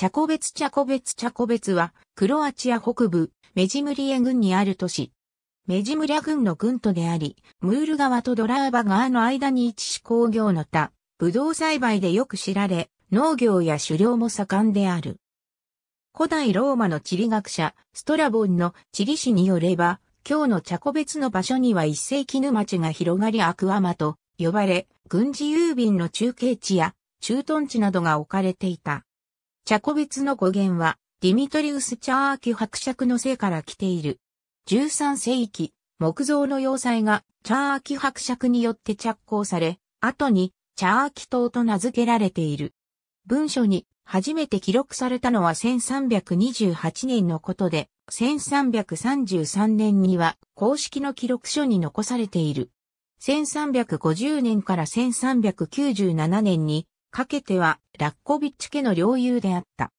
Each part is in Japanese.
チャコベツチャコベツチャコベツは、クロアチア北部、メジムリエ郡にある都市。メジムリア郡の郡都であり、ムール川とドラーバ川の間に位置し工業の他、ブドウ栽培でよく知られ、農業や狩猟も盛んである。古代ローマの地理学者、ストラボンの地理史によれば、今日のチャコベツの場所には一世紀の町が広がりアクアマと呼ばれ、軍事郵便の中継地や駐屯地などが置かれていた。チャコ別の語源は、ディミトリウス・チャーキ伯爵のいから来ている。13世紀、木造の要塞がチャーキ伯爵によって着工され、後にチャーーキ島と名付けられている。文書に初めて記録されたのは1328年のことで、1333年には公式の記録書に残されている。1350年から1397年にかけてはラッコビッチ家の領有であった。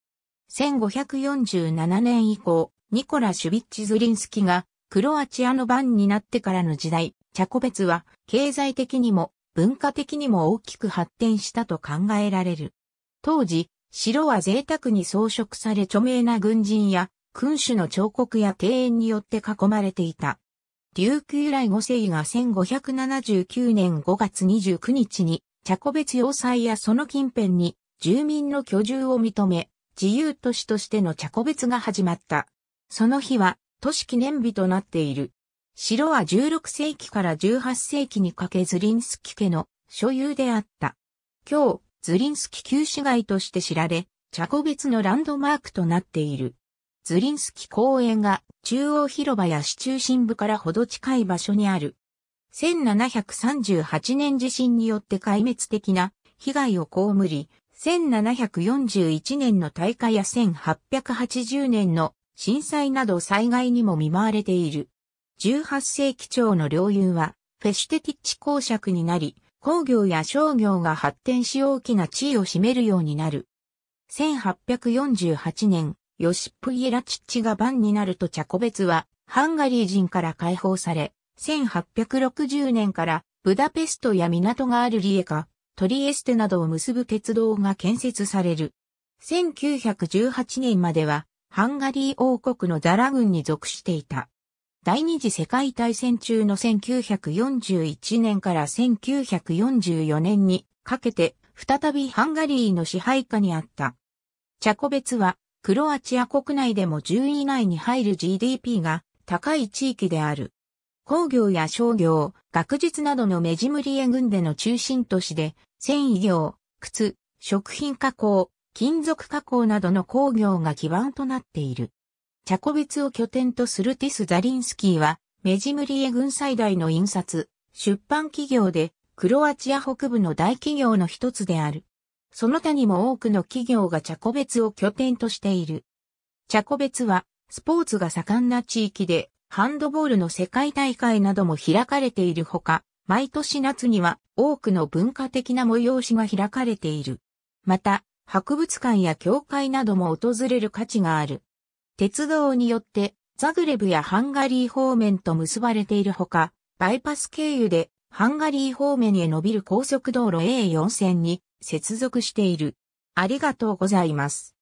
1547年以降、ニコラ・シュビッチ・ズリンスキがクロアチアの番になってからの時代、チャコベツは経済的にも文化的にも大きく発展したと考えられる。当時、城は贅沢に装飾され著名な軍人や君主の彫刻や庭園によって囲まれていた。琉球由来五世が1579年5月29日にチャコベ要塞やその近辺に住民の居住を認め、自由都市としてのチャコベツが始まった。その日は都市記念日となっている。城は16世紀から18世紀にかけズリンスキ家の所有であった。今日、ズリンスキ旧市街として知られ、チャコベツのランドマークとなっている。ズリンスキ公園が中央広場や市中心部からほど近い場所にある。1738年地震によって壊滅的な被害を被り、1741年の大火や1880年の震災など災害にも見舞われている。18世紀朝の領有は、フェシュテティッチ公爵になり、工業や商業が発展し大きな地位を占めるようになる。1848年、ヨシップ・イエラチッチが番になるとチャコベツは、ハンガリー人から解放され、1860年からブダペストや港があるリエカ、トリエステなどを結ぶ鉄道が建設される。1918年まではハンガリー王国のザラ軍に属していた。第二次世界大戦中の1941年から1944年にかけて再びハンガリーの支配下にあった。チャコベツはクロアチア国内でも10位以内に入る GDP が高い地域である。工業や商業、学術などのメジムリエ軍での中心都市で、繊維業、靴、食品加工、金属加工などの工業が基盤となっている。チャコ別を拠点とするティス・ザリンスキーは、メジムリエ軍最大の印刷、出版企業で、クロアチア北部の大企業の一つである。その他にも多くの企業がチャコ別を拠点としている。チャコ別は、スポーツが盛んな地域で、ハンドボールの世界大会なども開かれているほか、毎年夏には多くの文化的な催しが開かれている。また、博物館や教会なども訪れる価値がある。鉄道によってザグレブやハンガリー方面と結ばれているほか、バイパス経由でハンガリー方面へ伸びる高速道路 A4 線に接続している。ありがとうございます。